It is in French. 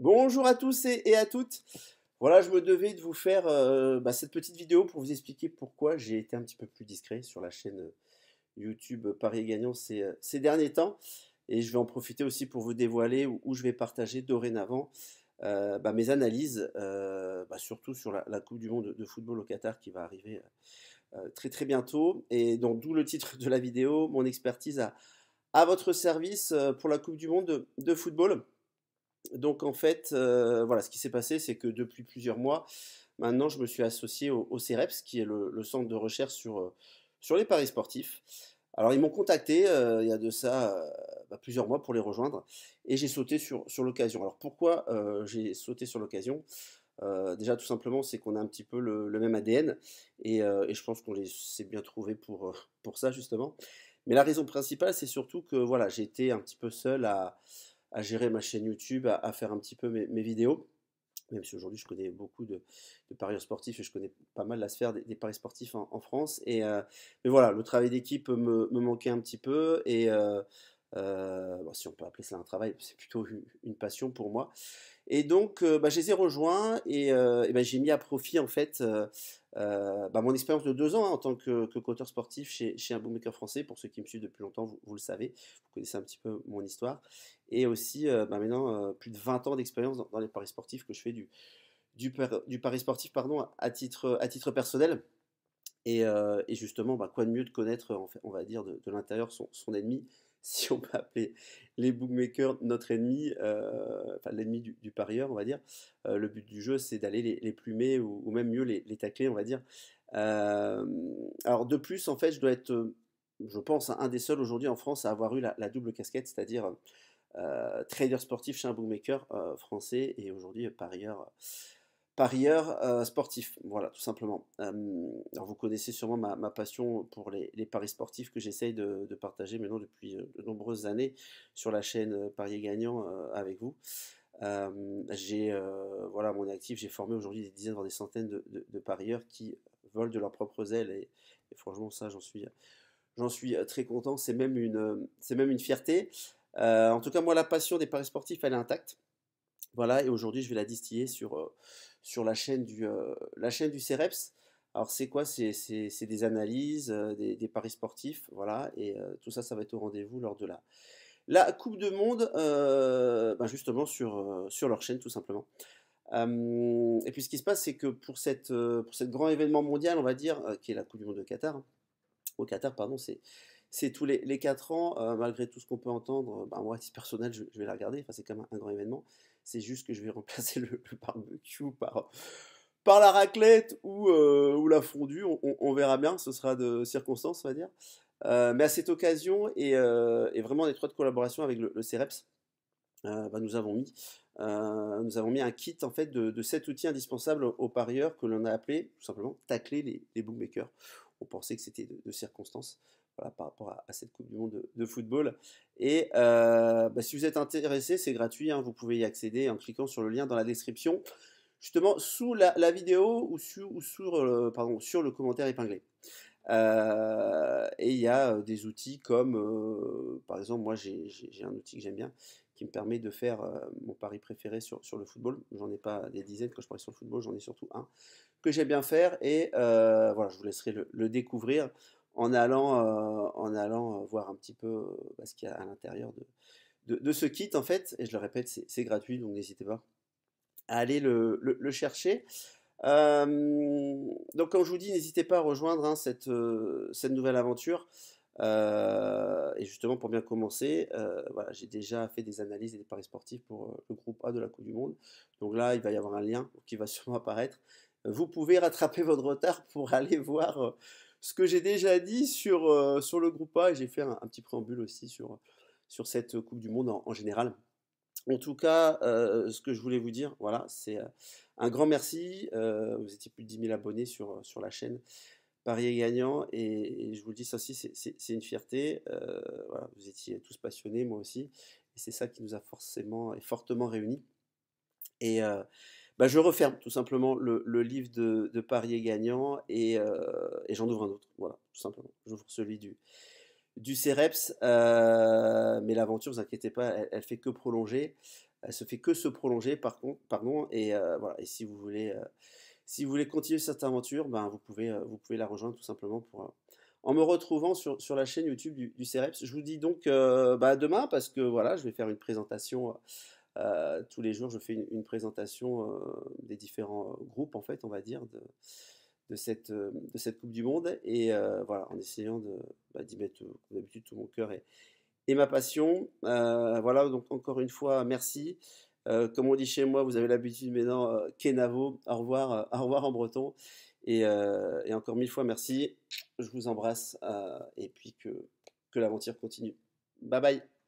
Bonjour à tous et, à toutes. Voilà, je me devais de vous faire euh, bah, cette petite vidéo pour vous expliquer pourquoi j'ai été un petit peu plus discret sur la chaîne euh, YouTube Paris Gagnant euh, ces, derniers temps. Et je vais en profiter aussi pour vous dévoiler où, je vais partager dorénavant bah, mes analyses, bah, surtout sur la, Coupe du Monde de football au Qatar qui va arriver très très bientôt. Et donc d'où le titre de la vidéo, mon expertise à, votre service pour la Coupe du Monde de football donc en fait, euh, voilà, ce qui s'est passé, c'est que depuis plusieurs mois, maintenant, je me suis associé au, CEREPS, qui est le, centre de recherche sur, euh, sur les paris sportifs. Alors ils m'ont contacté euh, il y a de ça bah, plusieurs mois pour les rejoindre et j'ai sauté sur, l'occasion. Alors pourquoi j'ai sauté sur l'occasion Déjà tout simplement c'est qu'on a un petit peu le, même ADN et, je pense qu'on s'est bien trouvé pour, pour ça justement. Mais la raison principale c'est surtout que voilà j'étais un petit peu seul à, à gérer ma chaîne YouTube, à, faire un petit peu mes, vidéos. Même si aujourd'hui je connais beaucoup de, de, parieurs sportifs et je connais pas mal la sphère des, paris sportifs en, France. Et, euh, mais voilà, le travail d'équipe me, manquait un petit peu. Et euh, euh, si on peut appeler ça un travail, c'est plutôt une passion pour moi. Et donc, euh, bah, je les ai rejoints et, euh, bah, j'ai mis à profit en fait euh, bah, mon expérience de deux ans hein, en tant que, que coteur sportif chez, un bookmaker français. Pour ceux qui me suivent depuis longtemps, vous, le savez, vous connaissez un petit peu mon histoire. Et aussi, maintenant, plus de 20 ans d'expérience dans, les paris sportifs que je fais du, du, du paris sportif pardon, à, titre, à titre personnel. Et, justement, quoi de mieux de connaître, en fait, on va dire, de, l'intérieur son ennemi si on peut appeler les bookmakers notre ennemi, euh, enfin l'ennemi du, parieur, on va dire. Euh, le but du jeu, c'est d'aller les, plumer ou, même mieux les, tacler, on va dire. Euh, alors de plus, en fait, je dois être, je pense, un des seuls aujourd'hui en France à avoir eu la, double casquette, c'est-à-dire trader sportif chez un bookmaker français et aujourd'hui parieur Parieurs euh, sportifs, Voilà, tout simplement. vous connaissez sûrement ma, passion pour les, paris sportifs que j'essaye de, partager maintenant depuis euh, de nombreuses années sur la chaîne euh, Parier Gagnant avec vous. j'ai voilà mon actif, j'ai formé aujourd'hui des dizaines voire des centaines de, parieurs qui volent de leurs propres ailes et, franchement ça j'en suis suis très content. C'est même une c'est même une fierté. en tout cas moi la passion des paris sportifs elle est intacte. Voilà et aujourd'hui je vais la distiller sur sur la chaîne du, euh, la chaîne du CEREPS. Alors c'est quoi C'est des analyses, euh, des, paris sportifs, voilà, et euh, tout ça, ça va être au rendez-vous lors de la, la Coupe du Monde, bah, justement sur, sur leur chaîne tout simplement. et puis ce qui se passe, c'est que pour, cette, pour cet grand événement mondial, on va dire, qui est la Coupe du Monde de Qatar, hein, au Qatar, pardon, c'est c'est tous les, quatre 4 ans, malgré tout ce qu'on peut entendre, bah, moi à titre personnel je, vais la regarder, enfin, c'est quand même un grand événement, c'est juste que je vais remplacer le, barbecue par, par la raclette ou, euh, la fondue. On, verra bien, ce sera de circonstance, on va dire. Euh, mais à cette occasion, et, euh, vraiment en étroite collaboration avec le, CEREPS, bah, nous, avons mis, nous avons mis un kit en fait de, cet outil outils indispensables aux parieurs que l'on a appelé tout simplement tacler les, bookmakers. On pensait que c'était de circonstance par rapport à, cette Coupe du Monde de, football. Et euh, bah, si vous êtes intéressé, c'est gratuit, hein, vous pouvez y accéder en cliquant sur le lien dans la description, justement sous la, vidéo ou, sur, le, euh, pardon, sur le commentaire épinglé. Euh, et il y a des outils comme, par exemple, moi j'ai un outil que j'aime bien qui me permet de faire mon pari préféré sur, le football. J'en ai pas des dizaines quand je parie sur le football, j'en ai surtout un que j'aime bien faire. Et voilà, je vous laisserai le découvrir en allant, euh, en allant euh, voir un petit peu euh, bah, ce qu'il y a à l'intérieur de, ce kit, en fait. Et je le répète, c'est gratuit, donc n'hésitez pas à aller le, chercher. donc, comme je vous dis, n'hésitez pas à rejoindre hein, cette, cette, nouvelle aventure. et justement, pour bien commencer, voilà, j'ai déjà fait des analyses et des paris sportifs pour le groupe A de la Coupe du Monde. Donc là, il va y avoir un lien qui va sûrement apparaître. Vous pouvez rattraper votre retard pour aller voir ce que j'ai déjà dit sur, euh, sur le groupe A, et j'ai fait un, petit préambule aussi sur, sur cette Coupe du Monde en, général. En tout cas, euh, ce que je voulais vous dire, voilà, c'est euh, un grand merci. vous étiez plus de 10 000 abonnés sur, sur la chaîne. Paris gagnant, et, je vous le dis, ça aussi, c'est une fierté. vous étiez tous passionnés, moi aussi, et c'est ça qui nous a forcément et fortement réunis. Et bah, je referme tout simplement le, livre de, Parier Gagnant euh, et, j'en ouvre un autre. Voilà, tout simplement. J'ouvre celui du, Cereps. Euh, mais l'aventure, vous inquiétez pas, elle, elle, fait que prolonger. Elle se fait que se prolonger, par contre, pardon. Et euh, voilà. Et si vous voulez, si vous voulez continuer cette aventure, ben, vous pouvez, vous pouvez la rejoindre tout simplement pour en me retrouvant sur, la chaîne YouTube du, Cereps. Je vous dis donc bah, demain parce que voilà, je vais faire une présentation euh, tous les jours, je fais une, présentation euh, des différents groupes, en fait, on va dire, de, euh, cette, Coupe du Monde. Et voilà, en essayant bah, d'y mettre, comme d'habitude, tout mon cœur et, ma passion. voilà, donc encore une fois, merci. comme on dit chez moi, vous avez l'habitude maintenant, Kenavo, au revoir, au revoir en breton. Et, encore mille fois, merci. Je vous embrasse et puis que l'aventure continue. Bye bye.